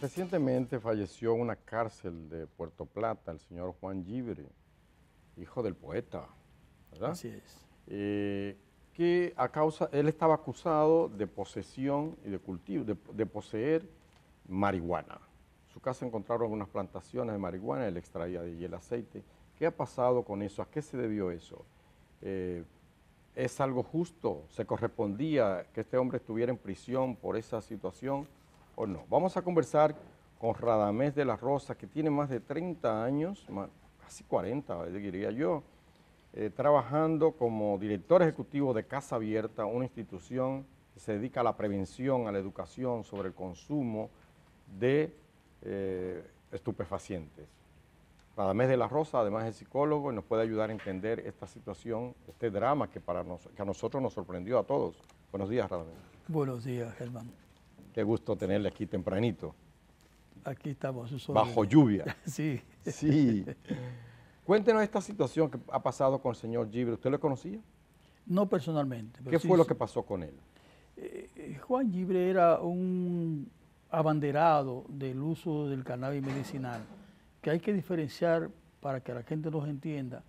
Recientemente falleció en una cárcel de Puerto Plata el señor Juan Gibre, hijo del poeta, ¿verdad? Así es. Eh, que a causa, él estaba acusado de posesión y de cultivo, de, poseer marihuana. En su casa encontraron unas plantaciones de marihuana, él extraía de allí el aceite. ¿Qué ha pasado con eso? ¿A qué se debió eso? Eh, ¿Es algo justo? ¿Se correspondía que este hombre estuviera en prisión por esa situación? Vamos a conversar con Radamés de la Rosa, que tiene más de 30 años, casi 40, diría yo, eh, trabajando como director ejecutivo de Casa Abierta, una institución que se dedica a la prevención, a la educación sobre el consumo de eh, estupefacientes. Radamés de la Rosa, además es psicólogo, y nos puede ayudar a entender esta situación, este drama que, para que a nosotros nos sorprendió a todos. Buenos días, Radamés. Buenos días, Germán. Qué gusto tenerle aquí tempranito. Aquí estamos. Bajo lluvia. sí. Sí. Cuéntenos esta situación que ha pasado con el señor Gibre. ¿Usted lo conocía? No personalmente. ¿Qué fue lo que pasó con él? Eh, eh, Juan Gibre era un abanderado del uso del cannabis medicinal, que hay que diferenciar para que la gente nos entienda.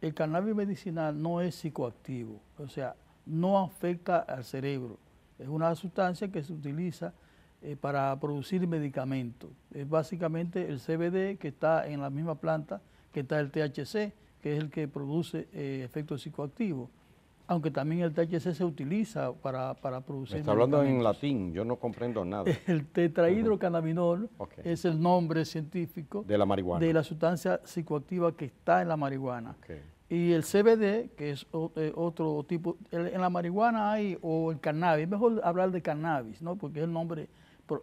El cannabis medicinal no es psicoactivo, o sea, no afecta al cerebro es una sustancia que se utiliza eh, para producir medicamentos. Es básicamente el CBD que está en la misma planta que está el THC, que es el que produce eh, efectos psicoactivos. Aunque también el THC se utiliza para, para producir. Me está hablando en latín, yo no comprendo nada. El tetrahidrocannabinol es el nombre científico de la sustancia psicoactiva que está en la marihuana. Y el CBD, que es eh, otro tipo, en la marihuana hay, o el cannabis, es mejor hablar de cannabis, ¿no? Porque es el nombre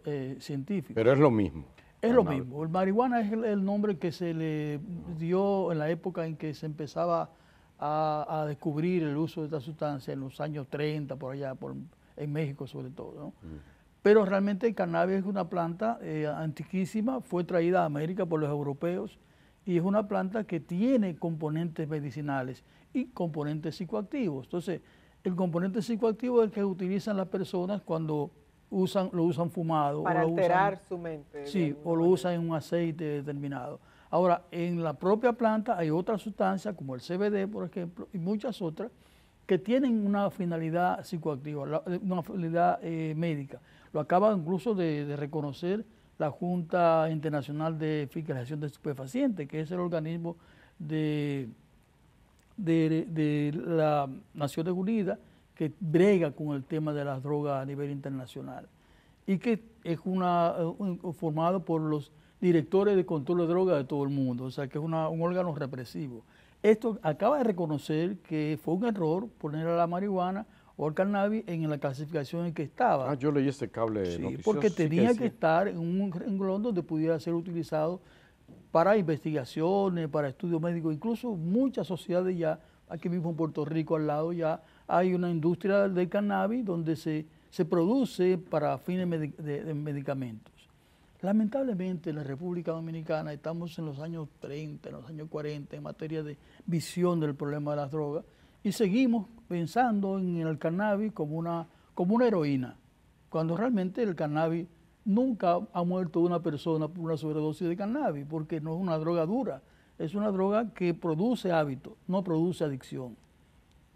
eh, científico. Pero es lo mismo. Es lo mismo. El marihuana es el, nombre que se le dio en la época en que se empezaba a, descubrir el uso de esta sustancia, en los años 30, por allá, por, en México sobre todo, mm. Pero realmente el cannabis es una planta eh, antiquísima, fue traída a América por los europeos y es una planta que tiene componentes medicinales y componentes psicoactivos. Entonces, el componente psicoactivo es el que utilizan las personas cuando usan, lo usan fumado. Para o alterar su mente. Sí, o lo usan en un aceite determinado. Ahora, en la propia planta hay otras sustancias, como el CBD, por ejemplo, y muchas otras, que tienen una finalidad psicoactiva, eh, una finalidad eh, médica. Lo acaba incluso de reconocer la Junta Internacional de Fiscalización de Estupefacientes, que es el organismo de, de, de las Naciones Unidas que brega con el tema de las drogas a nivel internacional y que es una formado por los directores de control de drogas de todo el mundo, o sea que es un órgano represivo. Esto acaba de reconocer que fue un error poner a la marihuana por cannabis en la clasificación en que estaba. Ah, yo leí ese cable sí, porque tenía que, estar en un renglón donde pudiera ser utilizado para investigaciones, para estudios médicos, incluso muchas sociedades ya, aquí mismo en Puerto Rico al lado ya hay una industria del cannabis donde se, se produce para fines de, de medicamentos. Lamentablemente en la República Dominicana estamos en los años 30, en los años 40 en materia de visión del problema de las drogas y seguimos pensando en el cannabis como una, como una heroína, cuando realmente el cannabis nunca ha muerto una persona por una sobredosis de cannabis, porque no es una droga dura, es una droga que produce hábito, no produce adicción.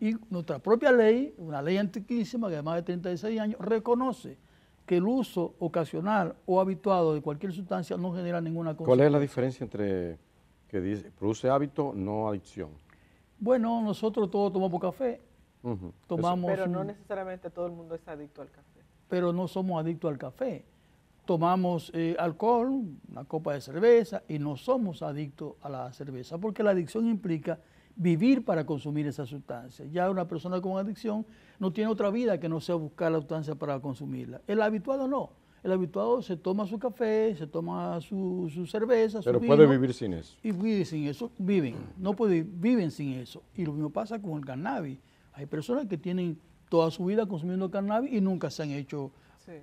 Y nuestra propia ley, una ley antiquísima que además de 36 años, reconoce que el uso ocasional o habituado de cualquier sustancia no genera ninguna cosa. ¿Cuál es la diferencia entre que dice, produce hábito, no adicción? Bueno, nosotros todos tomamos café, Tomamos pero no necesariamente todo el mundo es adicto al café. Pero no somos adictos al café. Tomamos eh, alcohol, una copa de cerveza, y no somos adictos a la cerveza, porque la adicción implica vivir para consumir esa sustancia. Ya una persona con adicción no tiene otra vida que no sea buscar la sustancia para consumirla. El habituado no. El habituado se toma su café, se toma su, su cerveza, Pero puede vivir sin eso. Y vive sin eso, viven. No puede, viven sin eso. Y lo mismo pasa con el cannabis. Hay personas que tienen toda su vida consumiendo cannabis y nunca se han hecho,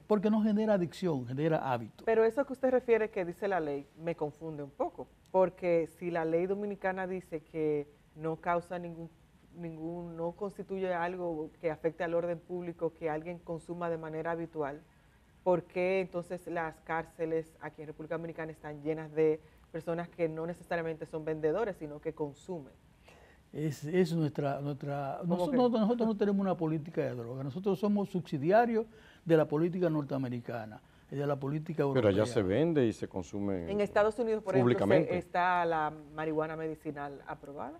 porque no genera adicción, genera hábito. Pero eso que usted refiere que dice la ley me confunde un poco, porque si la ley dominicana dice que no causa ningún ningún no constituye algo que afecte al orden público que alguien consuma de manera habitual, ¿por qué entonces las cárceles aquí en República Dominicana están llenas de personas que no necesariamente son vendedores, sino que consumen? Es, es nuestra... nuestra nosotros, nosotros no tenemos una política de droga, nosotros somos subsidiarios de la política norteamericana de la política europea. Pero ya se vende y se consume En Estados Unidos, por ejemplo, ¿está la marihuana medicinal aprobada?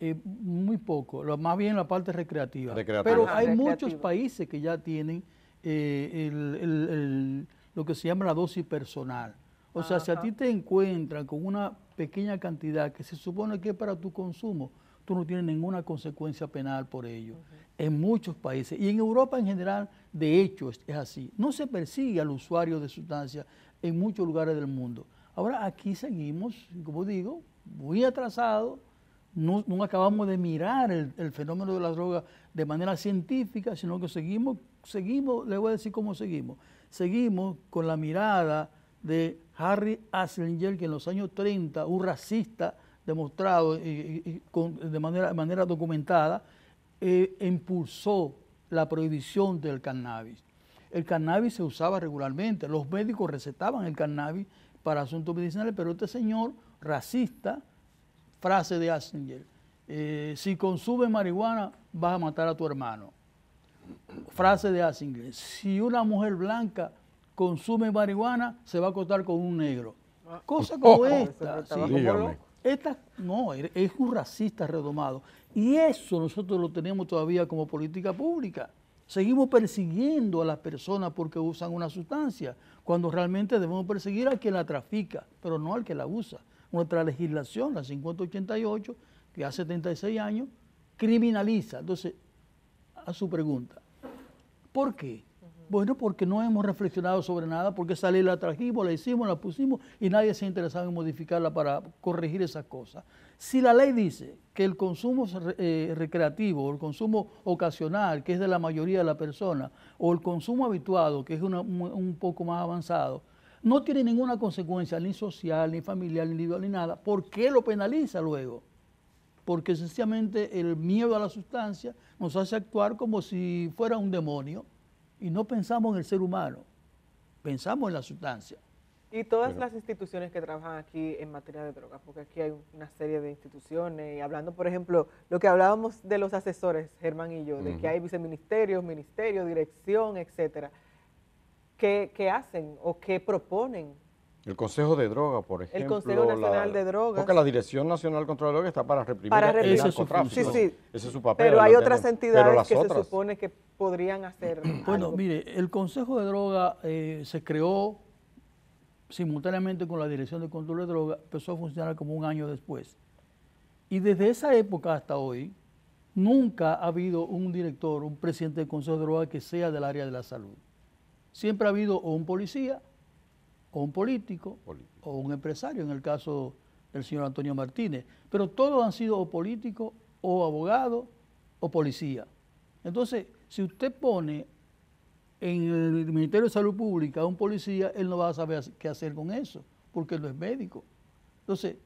Eh, muy poco, lo, más bien la parte recreativa. Pero ah, hay muchos países que ya tienen eh, el, lo que se llama la dosis personal. O sea, si a ti te encuentran con una pequeña cantidad que se supone que es para tu consumo, tú no tienes ninguna consecuencia penal por ello. En muchos países, y en Europa en general, de hecho es, así. No se persigue al usuario de sustancias en muchos lugares del mundo. Ahora aquí seguimos, como digo, muy atrasados, no, acabamos de mirar el, fenómeno de la droga de manera científica, sino que seguimos, seguimos, le voy a decir cómo seguimos, seguimos con la mirada de Harry Aslinger, que en los años 30, un racista, demostrado y, de, manera, de manera documentada, eh, impulsó la prohibición del cannabis. El cannabis se usaba regularmente, los médicos recetaban el cannabis para asuntos medicinales, pero este señor racista, frase de Asinger, eh, si consume marihuana vas a matar a tu hermano. Frase de Asinger, si una mujer blanca consume marihuana se va a acostar con un negro. Ah. Cosa como esta no, es un racista redomado. Y eso nosotros lo tenemos todavía como política pública. Seguimos persiguiendo a las personas porque usan una sustancia, cuando realmente debemos perseguir al que la trafica, pero no al que la usa. Nuestra legislación, la 5088, que hace 76 años, criminaliza. Entonces, a su pregunta, ¿por qué? Bueno, porque no hemos reflexionado sobre nada, porque esa ley la trajimos, la hicimos, la pusimos y nadie se ha interesado en modificarla para corregir esas cosas. Si la ley dice que el consumo recreativo eh, recreativo, el consumo ocasional, que es de la mayoría de la persona, o el consumo habituado, que es un poco más avanzado, no tiene ninguna consecuencia ni social, ni familiar, ni individual, ni nada, ¿por qué lo penaliza luego? Porque sencillamente el miedo a la sustancia nos hace actuar como si fuera un demonio y no pensamos en el ser humano, pensamos en la sustancia. Y todas las instituciones que trabajan aquí en materia de drogas, porque aquí hay una serie de instituciones, y hablando, por ejemplo, lo que hablábamos de los asesores, Germán y yo, de que hay viceministerios, ministerios, dirección, etcétera, ¿qué, hacen o qué proponen el Consejo de Droga, por ejemplo. El Consejo Nacional de Drogas. Porque la Dirección Nacional de Control de Drogas está para reprimir, para reprimir. el narcotráfico. Sí, sí. Ese es su papel. Pero hay otras entidades que se supone que podrían hacer Bueno, mire, el Consejo de Droga eh, se creó simultáneamente con la Dirección de Control de Drogas, empezó a funcionar como un año después. Y desde esa época hasta hoy, nunca ha habido un director, un presidente del Consejo de Drogas que sea del área de la salud. Siempre ha habido un policía o un político, o un empresario, en el caso del señor Antonio Martínez. Pero todos han sido o político, o abogado, o policía. Entonces, si usted pone en el Ministerio de Salud Pública a un policía, él no va a saber qué hacer con eso, porque él no es médico. Entonces,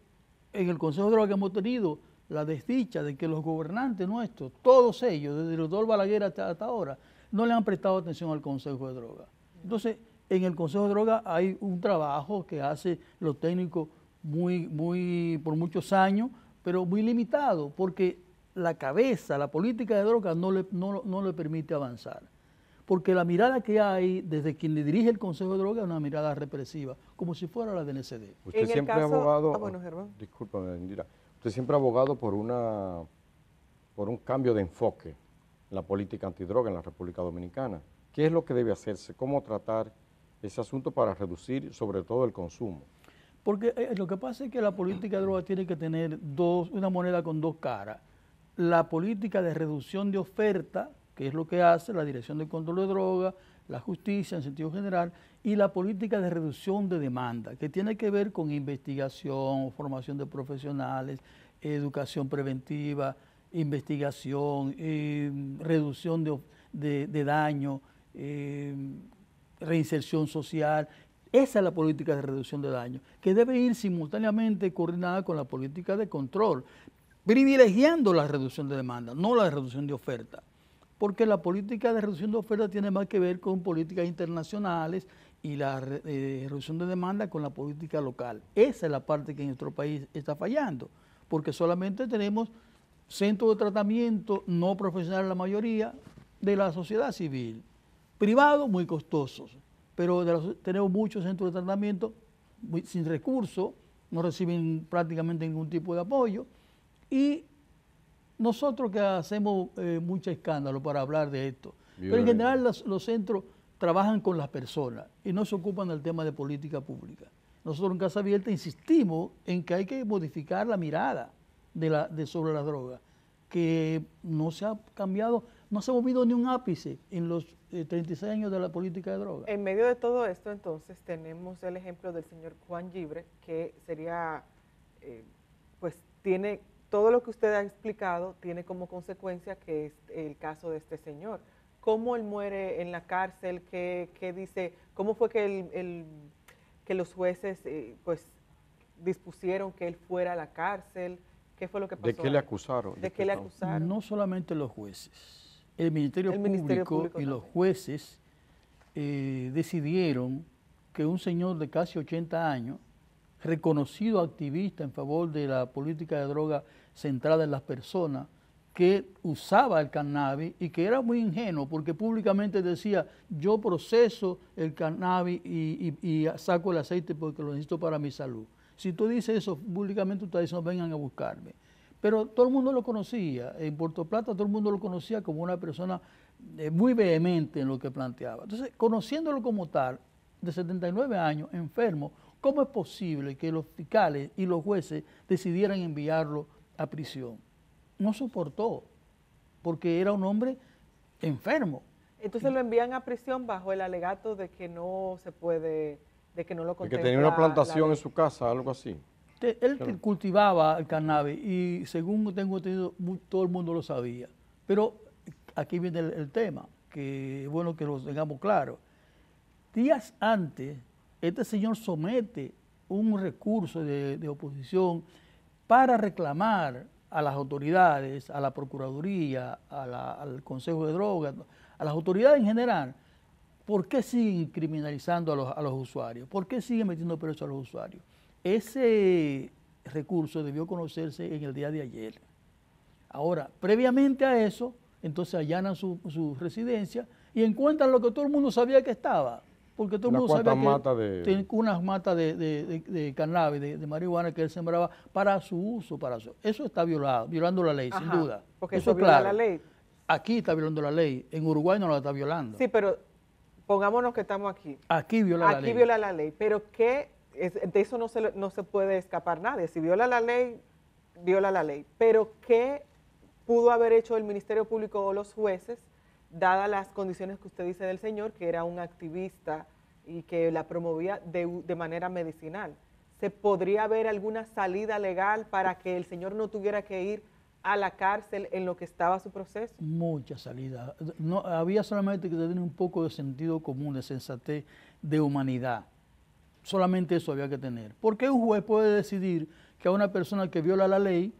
en el Consejo de Droga que hemos tenido la desdicha de que los gobernantes nuestros, todos ellos, desde Rodolfo Balaguer hasta, hasta ahora, no le han prestado atención al Consejo de Drogas. Entonces, en el Consejo de Drogas hay un trabajo que hace los técnicos muy, muy, por muchos años, pero muy limitado, porque la cabeza, la política de drogas no le, no, le permite avanzar. Porque la mirada que hay desde quien le dirige el Consejo de Drogas es una mirada represiva, como si fuera la DNCD. NCD. Ah, Usted siempre ha abogado. Usted siempre abogado por, una, por un cambio de enfoque en la política antidroga en la República Dominicana. ¿Qué es lo que debe hacerse? ¿Cómo tratar ese asunto para reducir sobre todo el consumo. Porque eh, eh, lo que pasa es que la política de droga tiene que tener dos, una moneda con dos caras. La política de reducción de oferta, que es lo que hace la Dirección de Control de Drogas, la justicia en sentido general, y la política de reducción de demanda, que tiene que ver con investigación, formación de profesionales, educación preventiva, investigación, eh, reducción de, daño, reinserción social. Esa es la política de reducción de daño, que debe ir simultáneamente coordinada con la política de control, privilegiando la reducción de demanda, no la reducción de oferta, porque la política de reducción de oferta tiene más que ver con políticas internacionales y la eh, reducción de demanda con la política local. Esa es la parte que en nuestro país está fallando, porque solamente tenemos centros de tratamiento no profesionales la mayoría de la sociedad civil privados muy costosos, pero tenemos muchos centros de tratamiento sin recursos, no reciben prácticamente ningún tipo de apoyo y nosotros que hacemos eh, mucho escándalo para hablar de esto, pero en general los, centros trabajan con las personas y no se ocupan del tema de política pública. Nosotros en Casa Abierta insistimos en que hay que modificar la mirada de la, de sobre las drogas, que no se ha cambiado, no se ha movido ni un ápice en los 36 eh, años de la política de droga. En medio de todo esto, entonces, tenemos el ejemplo del señor Juan Gibre, que sería, eh, pues tiene, todo lo que usted ha explicado tiene como consecuencia que es el caso de este señor. ¿Cómo él muere en la cárcel? ¿Qué, dice? ¿Cómo fue que, el, que los jueces, eh, pues, dispusieron que él fuera a la cárcel? ¿Qué fue lo que pasó? ¿De qué le acusaron? ¿De qué le acusaron? No solamente los jueces el Ministerio, Público, y los jueces eh, decidieron que un señor de casi 80 años, reconocido activista en favor de la política de droga centrada en las personas, que usaba el cannabis y que era muy ingenuo porque públicamente decía, yo proceso el cannabis y, saco el aceite porque lo necesito para mi salud. Si tú dices eso públicamente, ustedes no vengan a buscarme. Pero todo el mundo lo conocía, en Puerto Plata todo el mundo lo conocía como una persona eh, muy vehemente en lo que planteaba. Entonces, conociéndolo como tal, de 79 años, enfermo, ¿cómo es posible que los fiscales y los jueces decidieran enviarlo a prisión? No soportó, porque era un hombre enfermo. Entonces lo envían a prisión bajo el alegato de que no se puede, de que no lo contempla. De que tenía una plantación en su casa, algo así él cultivaba el cannabis y según tengo entendido, todo el mundo lo sabía. Pero aquí viene el, tema, que es bueno que lo tengamos claro. Días antes, este señor somete un recurso de, oposición para reclamar a las autoridades, a la Procuraduría, al Consejo de Drogas, a las autoridades en general, ¿por qué siguen criminalizando a los, a los usuarios? ¿Por qué siguen metiendo presos a los usuarios? Ese recurso debió conocerse en el día de ayer. Ahora, previamente a eso, entonces allanan su, residencia y encuentran lo que todo el mundo sabía que estaba. Porque todo el mundo sabía que tenía unas matas de, cannabis, de, marihuana que él sembraba para su uso, para su... Eso está violado, violando la ley, sin duda. Porque eso, viola la ley. Aquí está violando la ley, en Uruguay no la está violando. Sí, pero pongámonos que estamos aquí. Aquí viola la ley. Aquí viola la ley, pero ¿qué de eso no se, no se puede escapar nadie. Si viola la ley, viola la ley. Pero ¿qué pudo haber hecho el Ministerio Público o los jueces, dadas las condiciones que usted dice del señor, que era un activista y que la promovía de, manera medicinal? ¿Se podría haber alguna salida legal para que el señor no tuviera que ir a la cárcel en lo que estaba su proceso? Mucha salida. No, había solamente que tener un poco de sentido común, de sensatez, de humanidad. Solamente eso había que tener. ¿Por qué un juez puede decidir que a una persona que viola la ley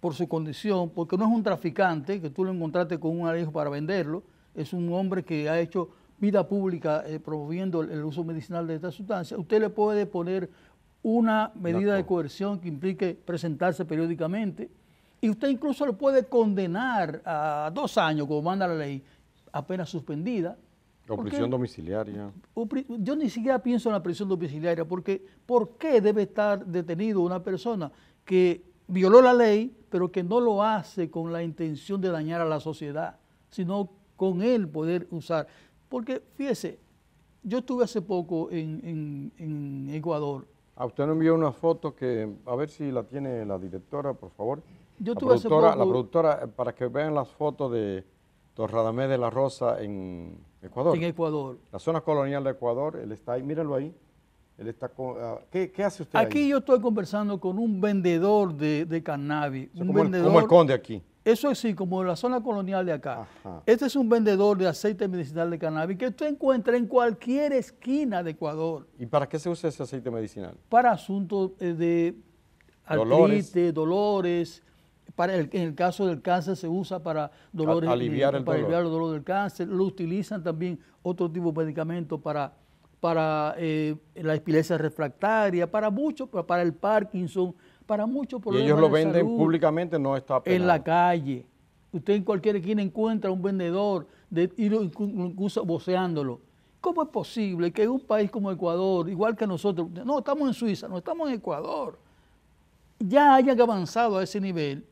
por su condición, porque no es un traficante, que tú lo encontraste con un alejo para venderlo, es un hombre que ha hecho vida pública eh, promoviendo el, uso medicinal de esta sustancia, usted le puede poner una medida de coerción que implique presentarse periódicamente y usted incluso lo puede condenar a dos años, como manda la ley, apenas suspendida, o prisión domiciliaria. Yo ni siquiera pienso en la prisión domiciliaria, porque ¿por qué debe estar detenido una persona que violó la ley, pero que no lo hace con la intención de dañar a la sociedad, sino con él poder usar? Porque, fíjese, yo estuve hace poco en, Ecuador. A ah, usted nos envió una foto que, a ver si la tiene la directora, por favor. Yo estuve productora, hace poco, La productora, eh, para que vean las fotos de Torradamé de la Rosa en Ecuador. En Ecuador. La zona colonial de Ecuador, él está ahí, míralo ahí. Él está ah, ¿qué, hace usted Aquí yo estoy conversando con un vendedor de, de cannabis. un vendedor, el, como el conde aquí. Eso es sí, como la zona colonial de acá. Este es un vendedor de aceite medicinal de cannabis que usted encuentra en cualquier esquina de Ecuador. ¿Y para qué se usa ese aceite medicinal? Para asuntos eh, de artritis, dolores en el caso del cáncer se usa para dolores, aliviar eh, el para dolor. el dolor del cáncer, lo utilizan también otro tipo de medicamentos para, para eh, la epilepsia refractaria, para muchos, para el Parkinson, para muchos problemas. ellos lo venden públicamente, no está En la calle. Usted en cualquier quien encuentra un vendedor de, y lo, incluso voceándolo. ¿Cómo es posible que un país como Ecuador, igual que nosotros, no estamos en Suiza, no estamos en Ecuador, ya hayan avanzado a ese nivel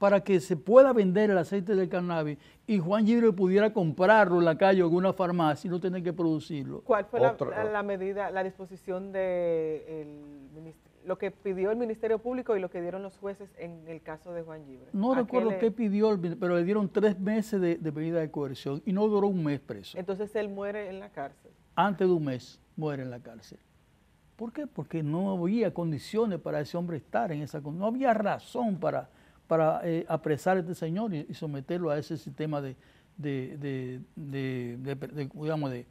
para que se pueda vender el aceite del cannabis y Juan Gibre pudiera comprarlo en la calle o en una farmacia y no tener que producirlo. ¿Cuál fue la, medida, la disposición de lo que pidió el Ministerio Público y lo que dieron los jueces en el caso de Juan Gibre? No recuerdo qué, pidió, pero le dieron tres meses de, medida de coerción y no duró un mes preso. Entonces él muere en la cárcel. Antes de un mes muere en la cárcel. ¿Por qué? Porque no había condiciones para ese hombre estar en esa... No había razón para para eh, apresar a este señor y, someterlo a ese sistema de, de, de, digamos, de,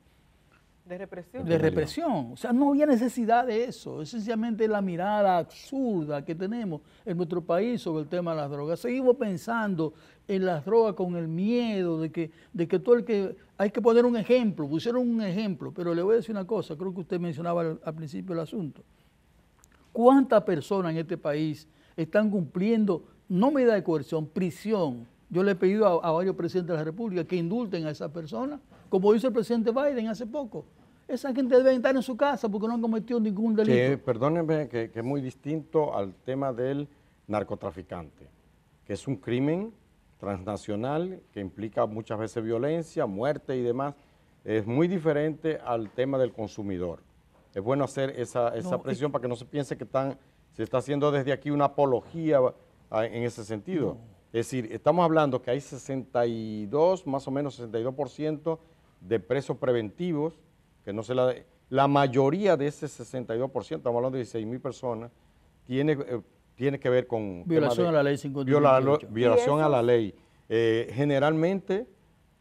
represión. De represión. O sea, no había necesidad de eso. Es sencillamente la mirada absurda que tenemos en nuestro país sobre el tema de las drogas. Seguimos pensando en las drogas con el miedo de que, de que todo el que... Hay que poner un ejemplo, pusieron un ejemplo, pero le voy a decir una cosa, creo que usted mencionaba al principio el asunto. ¿Cuántas personas en este país están cumpliendo no medida de coerción, prisión. Yo le he pedido a, varios presidentes de la República que indulten a esa persona, como dice el presidente Biden hace poco. Esa gente debe estar en su casa porque no han cometido ningún delito. Que, perdónenme, que, es muy distinto al tema del narcotraficante, que es un crimen transnacional que implica muchas veces violencia, muerte y demás. Es muy diferente al tema del consumidor. Es bueno hacer esa, presión para que no se piense que están, se está haciendo desde aquí una apología en ese sentido. Es decir, estamos hablando que hay 62, más o menos 62% de presos preventivos, que no se la... La mayoría de ese 62%, estamos hablando de 16 mil personas, tiene, eh, tiene que ver con... Violación a la ley violación a la ley. generalmente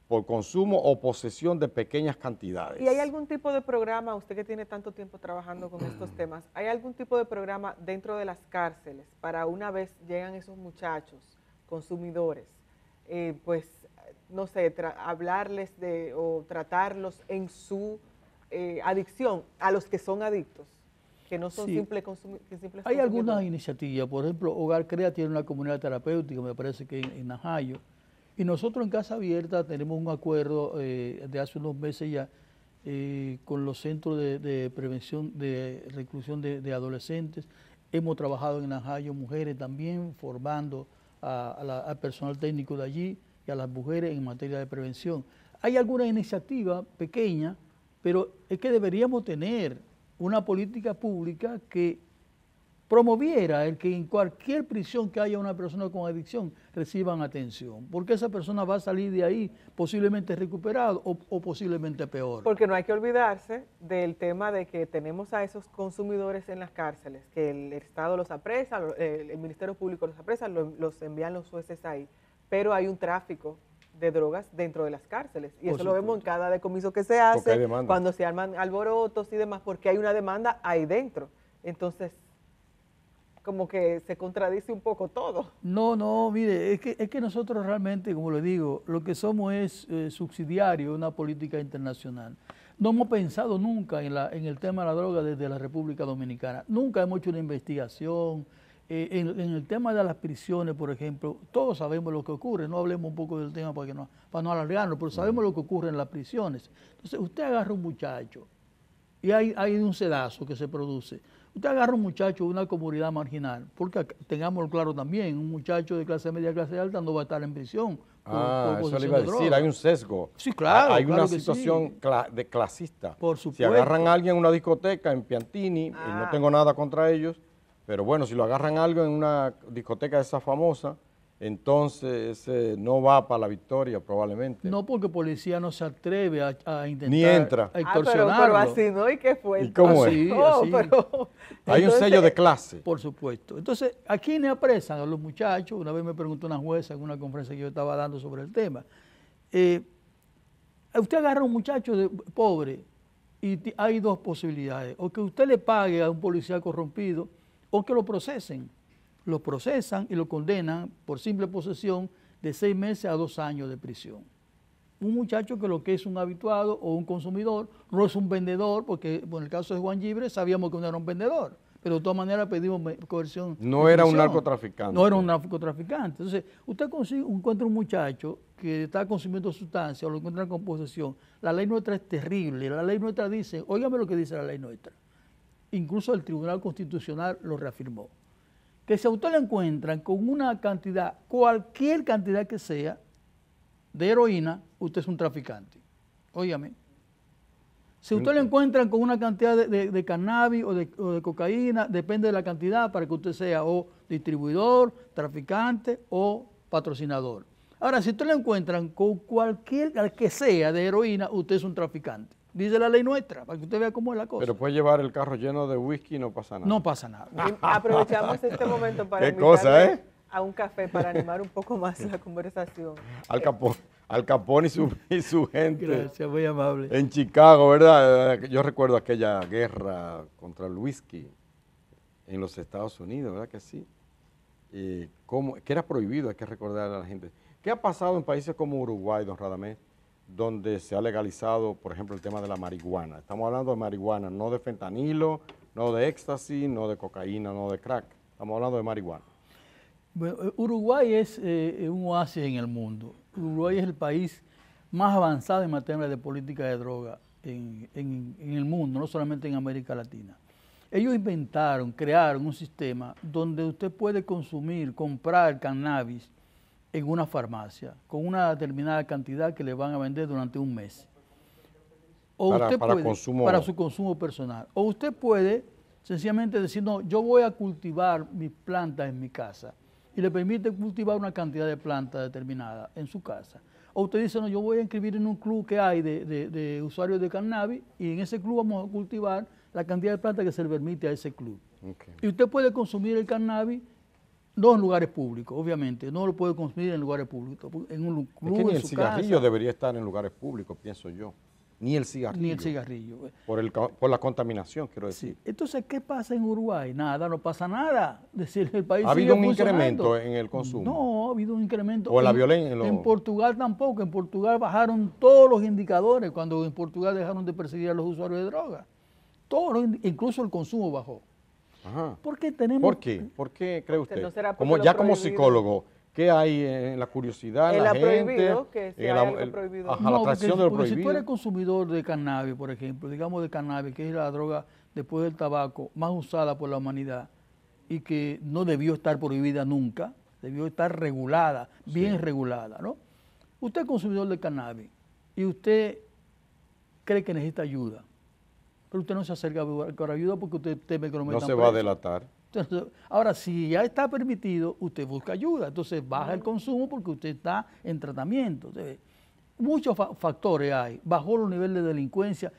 por consumo o posesión de pequeñas cantidades. ¿Y hay algún tipo de programa, usted que tiene tanto tiempo trabajando con estos temas, hay algún tipo de programa dentro de las cárceles para una vez llegan esos muchachos consumidores, eh, pues, no sé, hablarles de o tratarlos en su eh, adicción a los que son adictos? que no son simples consumidores. Hay algunas iniciativas, por ejemplo, Hogar Crea tiene una comunidad terapéutica, me parece que en, en y nosotros en Casa Abierta tenemos un acuerdo eh, de hace unos meses ya eh, con los centros de, prevención de reclusión de, adolescentes. Hemos trabajado en Najayo mujeres también, formando al personal técnico de allí y a las mujeres en materia de prevención. Hay alguna iniciativa pequeña, pero es que deberíamos tener una política pública que promoviera el que en cualquier prisión que haya una persona con adicción reciban atención, porque esa persona va a salir de ahí posiblemente recuperado o, posiblemente peor. Porque no hay que olvidarse del tema de que tenemos a esos consumidores en las cárceles, que el Estado los apresa, el Ministerio Público los apresa, los envían los jueces ahí, pero hay un tráfico de drogas dentro de las cárceles. Y eso lo vemos en cada decomiso que se hace, cuando se arman alborotos y demás, porque hay una demanda ahí dentro. Entonces, como que se contradice un poco todo. No, no, mire, es que, es que nosotros realmente, como le digo, lo que somos es eh, subsidiario de una política internacional. No hemos pensado nunca en, el tema de la droga desde la República Dominicana. Nunca hemos hecho una investigación. Eh, en, el tema de las prisiones, por ejemplo, todos sabemos lo que ocurre. No hablemos un poco del tema para, no, para no alargarnos, pero sabemos lo que ocurre en las prisiones. Entonces, usted agarra un muchacho y hay, hay un sedazo que se produce Usted agarra un muchacho de una comunidad marginal, porque tengamos claro también, un muchacho de clase media, clase alta no va a estar en prisión. ah, eso le iba a decir, hay un sesgo. Sí, claro. Hay una situación de clasista. Por supuesto. Si agarran a alguien en una discoteca, en Piantini, y no ah. tengo nada contra ellos, pero bueno, si lo agarran algo en una discoteca esa famosa, entonces eh, no va para la victoria probablemente. No, porque policía no se atreve a, intentar Ni entra. A Ah, pero, así no, ¿y qué fue? cómo es? Oh, hay un sello de clase. Por supuesto. Entonces, ¿a quiénes apresan? A los muchachos. Una vez me preguntó una jueza en una conferencia que yo estaba dando sobre el tema. Eh, usted agarra a un muchacho pobre y hay dos posibilidades. O que usted le pague a un policía corrompido o que lo procesen lo procesan y lo condenan por simple posesión de seis meses a dos años de prisión. Un muchacho que lo que es un habituado o un consumidor no es un vendedor, porque en el caso de Juan Gibre sabíamos que no era un vendedor, pero de todas maneras pedimos coerción. No era un narcotraficante. No era un narcotraficante. Entonces, usted consigue, encuentra un muchacho que está consumiendo sustancia o lo encuentra con posesión. La ley nuestra es terrible. La ley nuestra dice, óigame lo que dice la ley nuestra. Incluso el Tribunal Constitucional lo reafirmó que si a usted le encuentran con una cantidad, cualquier cantidad que sea, de heroína, usted es un traficante. Óigame. Si usted le mm. encuentran con una cantidad de, cannabis o de, cocaína, depende de la cantidad para que usted sea o distribuidor, traficante o patrocinador. Ahora, si usted le encuentran con cualquier que sea de heroína, usted es un traficante dice la ley nuestra, para que usted vea cómo es la cosa. Pero puede llevar el carro lleno de whisky y no pasa nada. No pasa nada. aprovechamos este momento para cosa, eh? a un café para animar un poco más la conversación. Al Capón Al Capón y su, su gente. Gracias, muy amable. En Chicago, ¿verdad? Yo recuerdo aquella guerra contra el whisky en los Estados Unidos, ¿verdad que sí? Y eh, ¿cómo? que era prohibido, hay que recordar a la gente. ¿Qué ha pasado en países como Uruguay, don Radamés? donde se ha legalizado, por ejemplo, el tema de la marihuana. Estamos hablando de marihuana, no de fentanilo, no de éxtasis, no de cocaína, no de crack. Estamos hablando de marihuana. Eh, Uruguay es eh, eh, un oasis en el mundo. Uruguay es el país más avanzado en materia de política de droga en, en el mundo, no solamente en América Latina. Ellos inventaron, crearon un sistema donde usted puede consumir, comprar cannabis en una farmacia con una determinada cantidad que le van a vender durante un mes. O para, usted puede, para su consumo personal. O usted puede sencillamente decir, no, yo voy a cultivar mis plantas en mi casa y le permite cultivar una cantidad de plantas determinada en su casa. O usted dice, no, yo voy a inscribir en un club que hay de, usuarios de cannabis y en ese club vamos a cultivar la cantidad de plantas que se le permite a ese club. Y usted puede consumir el cannabis no en lugares públicos, obviamente. No lo puede consumir en lugares públicos. En un club, es ni el cigarrillo debería estar en lugares públicos, pienso yo. Ni el cigarrillo. Ni el cigarrillo. Por, el, por la contaminación, quiero decir. Entonces, ¿qué pasa en Uruguay? Nada, no pasa nada. el país. ¿Ha habido un incremento en el consumo? No, ha habido un incremento. ¿O en, la violencia? En, Portugal tampoco. En Portugal bajaron todos los indicadores cuando en Portugal dejaron de perseguir a los usuarios de drogas. Todos, incluso el consumo bajó qué tenemos... ¿Por qué? ¿Por qué cree usted? como, ya como psicólogo, ¿qué hay en la curiosidad, la gente? la, la atracción de lo si tú eres consumidor de cannabis, por ejemplo, digamos de cannabis, que es la droga después del tabaco más usada por la humanidad y que no debió estar prohibida nunca, debió estar regulada, bien regulada, ¿no? Usted es consumidor de cannabis y usted cree que necesita ayuda pero usted no se acerca para ayuda porque usted teme que No se va a delatar. ahora, si ya está permitido, usted busca ayuda. Entonces baja el consumo porque usted está en tratamiento. muchos factores hay. Bajó los niveles de delincuencia.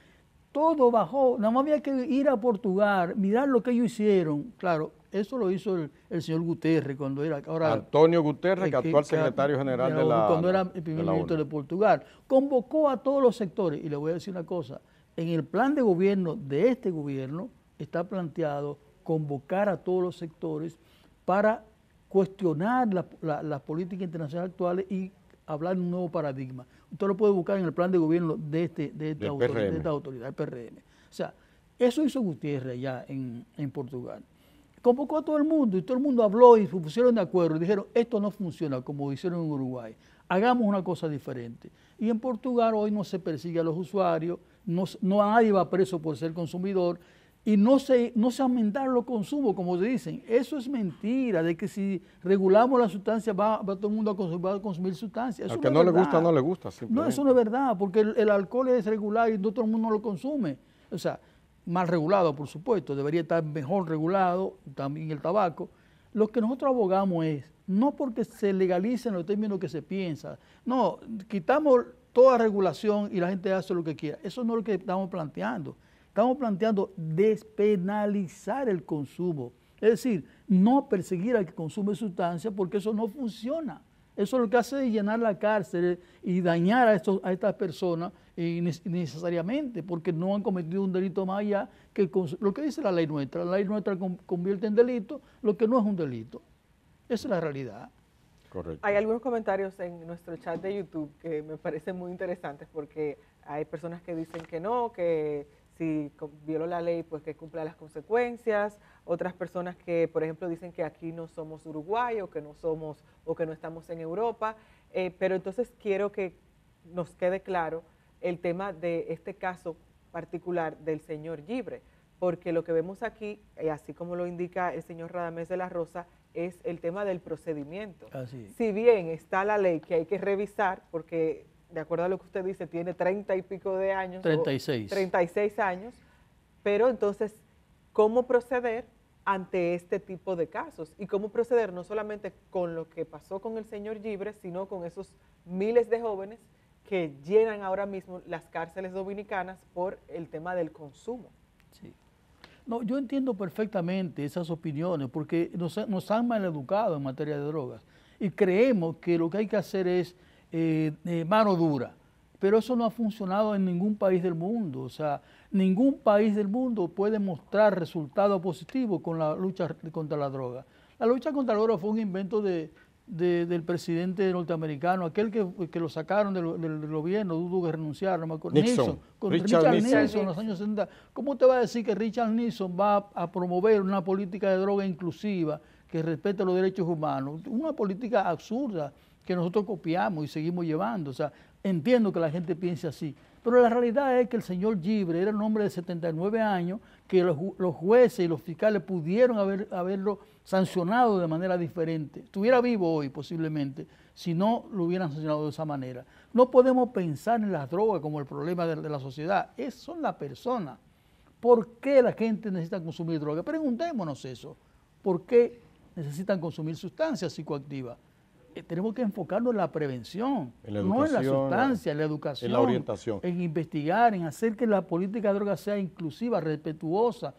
Todo bajó. Nada más había que ir a Portugal, mirar lo que ellos hicieron. Claro, eso lo hizo el, señor Guterres cuando era... Ahora, Antonio Guterres, que que, actual secretario general de la Cuando era el primer ministro de Portugal. Convocó a todos los sectores. Y le voy a decir una cosa en el plan de gobierno de este gobierno está planteado convocar a todos los sectores para cuestionar las políticas internacionales actuales y hablar de un nuevo paradigma. Usted lo puede buscar en el plan de gobierno de, este, esta, autoridad, de el PRM. O sea, eso hizo Gutiérrez ya en, en Portugal. Convocó a todo el mundo y todo el mundo habló y se pusieron de acuerdo y dijeron, esto no funciona como hicieron en Uruguay, hagamos una cosa diferente. Y en Portugal hoy no se persigue a los usuarios, no, hay nadie va preso por ser consumidor y no se, no se aumentaron los consumos, como dicen. Eso es mentira, de que si regulamos la sustancia va, todo el mundo a consumir, va a consumir sustancia. que no, le gusta, no le gusta. No, eso no es verdad, porque el, alcohol es regular y no todo el mundo lo consume. O sea, mal regulado, por supuesto, debería estar mejor regulado, también el tabaco. Lo que nosotros abogamos es, no porque se legalice en los términos que se piensa, no, quitamos toda regulación y la gente hace lo que quiera. Eso no es lo que estamos planteando. Estamos planteando despenalizar el consumo. Es decir, no perseguir al que consume sustancias porque eso no funciona. Eso lo que hace es llenar la cárcel y dañar a, estos, a estas personas innecesariamente, porque no han cometido un delito más allá que lo que dice la ley nuestra. La ley nuestra convierte en delito lo que no es un delito. Esa es la realidad. Hay algunos comentarios en nuestro chat de YouTube que me parecen muy interesantes porque hay personas que dicen que no, que si violó la ley, pues que cumpla las consecuencias. Otras personas que, por ejemplo, dicen que aquí no somos Uruguay o que no somos o que no estamos en Europa. Eh, pero entonces quiero que nos quede claro el tema de este caso particular del señor Gibre, porque lo que vemos aquí, eh, así como lo indica el señor Radamés de la Rosa, es el tema del procedimiento. Si bien está la ley que hay que revisar, porque de acuerdo a lo que usted dice, tiene treinta y pico de años. 36. 36 años, pero entonces, ¿cómo proceder ante este tipo de casos? Y cómo proceder no solamente con lo que pasó con el señor Gibre, sino con esos miles de jóvenes que llenan ahora mismo las cárceles dominicanas por el tema del consumo. Sí. No, yo entiendo perfectamente esas opiniones porque nos, nos han maleducado en materia de drogas y creemos que lo que hay que hacer es eh, eh, mano dura. Pero eso no ha funcionado en ningún país del mundo. O sea, ningún país del mundo puede mostrar resultados positivos con la lucha contra la droga. La lucha contra la droga fue un invento de, del presidente norteamericano, aquel que, lo sacaron del, gobierno, dudo que renunciar, no me acuerdo. Nixon, con Richard, Nixon, en los años 60. ¿Cómo te va a decir que Richard Nixon va a, promover una política de droga inclusiva que respete los derechos humanos? Una política absurda que nosotros copiamos y seguimos llevando. O sea, entiendo que la gente piense así. Pero la realidad es que el señor Gibre era un hombre de 79 años, que los, los jueces y los fiscales pudieron haber, haberlo sancionado de manera diferente. Estuviera vivo hoy posiblemente si no lo hubieran sancionado de esa manera. No podemos pensar en las drogas como el problema de, la sociedad, es, son las personas. ¿Por qué la gente necesita consumir drogas? Preguntémonos eso. ¿Por qué necesitan consumir sustancias psicoactivas? Eh, tenemos que enfocarnos en la prevención, la no en la sustancia, en la educación, en la orientación, en investigar, en hacer que la política de drogas sea inclusiva, respetuosa,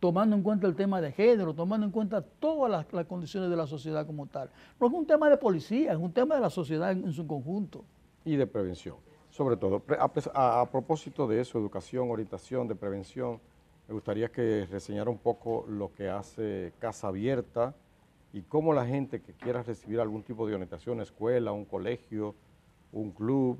tomando en cuenta el tema de género, tomando en cuenta todas las, condiciones de la sociedad como tal. No es un tema de policía, es un tema de la sociedad en, su conjunto. Y de prevención, sobre todo. a, propósito de eso, educación, orientación, de prevención, me gustaría que reseñara un poco lo que hace Casa Abierta y cómo la gente que quiera recibir algún tipo de orientación, escuela, un colegio, un club,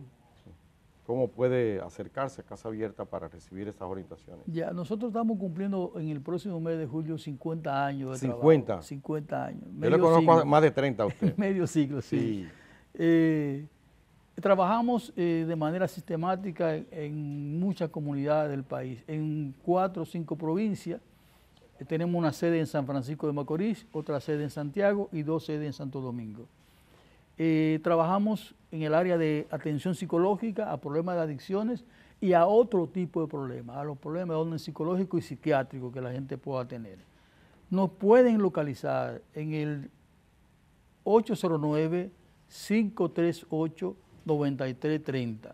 ¿Cómo puede acercarse a Casa Abierta para recibir estas orientaciones? Ya, nosotros estamos cumpliendo en el próximo mes de julio 50 años de 50. Trabajo, 50 50 años. Yo le conozco más de 30 a usted. medio siglo, sí. Eh, trabajamos eh, de manera sistemática en, muchas comunidades del país, en cuatro o cinco provincias. Eh, tenemos una sede en San Francisco de Macorís, otra sede en Santiago y dos sedes en Santo Domingo. Eh, trabajamos en el área de atención psicológica a problemas de adicciones y a otro tipo de problemas, a los problemas de orden psicológico y psiquiátrico que la gente pueda tener. Nos pueden localizar en el 809-538-9330.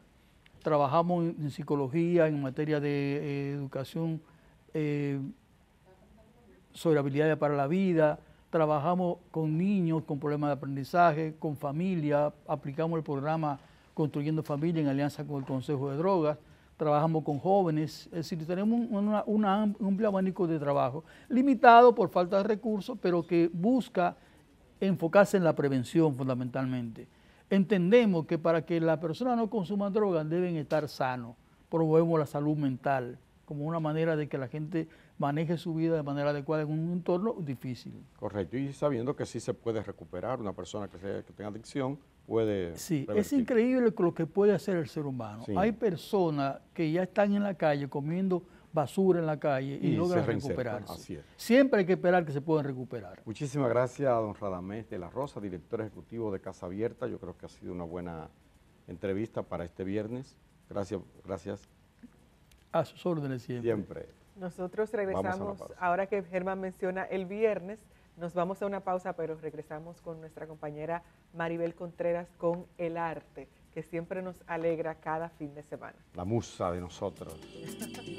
Trabajamos en psicología, en materia de eh, educación eh, sobre habilidades para la vida, trabajamos con niños con problemas de aprendizaje, con familia, aplicamos el programa Construyendo Familia en alianza con el Consejo de Drogas, trabajamos con jóvenes, es decir, tenemos un amplio abanico de trabajo, limitado por falta de recursos, pero que busca enfocarse en la prevención fundamentalmente. Entendemos que para que la persona no consuma drogas deben estar sanos, promovemos la salud mental como una manera de que la gente maneje su vida de manera adecuada en un entorno difícil. Correcto, y sabiendo que sí se puede recuperar una persona que, que tenga adicción, puede... Sí, es increíble lo que puede hacer el ser humano. Hay personas que ya están en la calle comiendo basura en la calle y, logran recuperarse. Siempre hay que esperar que se puedan recuperar. Muchísimas gracias a don Radamés de la Rosa, director ejecutivo de Casa Abierta. Yo creo que ha sido una buena entrevista para este viernes. Gracias, gracias. A sus órdenes siempre. Siempre. Nosotros regresamos, ahora que Germán menciona el viernes, nos vamos a una pausa, pero regresamos con nuestra compañera Maribel Contreras con el arte, que siempre nos alegra cada fin de semana. La musa de nosotros.